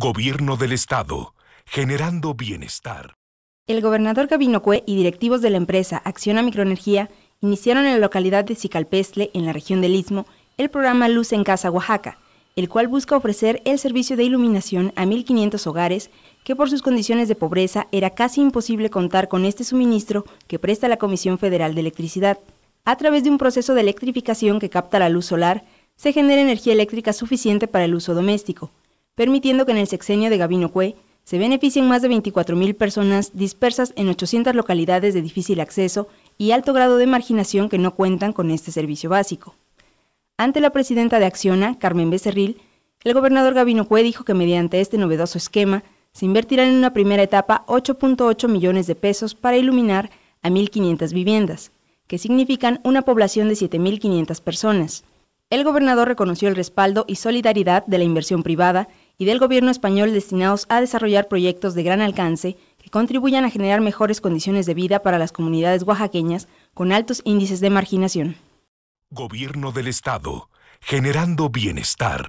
Gobierno del Estado, generando bienestar. El gobernador Gabino Cue y directivos de la empresa Acciona Microenergía iniciaron en la localidad de Cicalpestle, en la región del Istmo, el programa Luz en Casa Oaxaca, el cual busca ofrecer el servicio de iluminación a 1.500 hogares que por sus condiciones de pobreza era casi imposible contar con este suministro que presta la Comisión Federal de Electricidad. A través de un proceso de electrificación que capta la luz solar, se genera energía eléctrica suficiente para el uso doméstico, permitiendo que en el sexenio de Gabino Cue se beneficien más de 24.000 personas dispersas en 800 localidades de difícil acceso y alto grado de marginación que no cuentan con este servicio básico. Ante la presidenta de Acciona, Carmen Becerril, el gobernador Gabino Cue dijo que mediante este novedoso esquema se invertirán en una primera etapa 8.8 millones de pesos para iluminar a 1.500 viviendas, que significan una población de 7.500 personas. El gobernador reconoció el respaldo y solidaridad de la inversión privada y del gobierno español destinados a desarrollar proyectos de gran alcance que contribuyan a generar mejores condiciones de vida para las comunidades oaxaqueñas con altos índices de marginación. Gobierno del Estado, generando bienestar.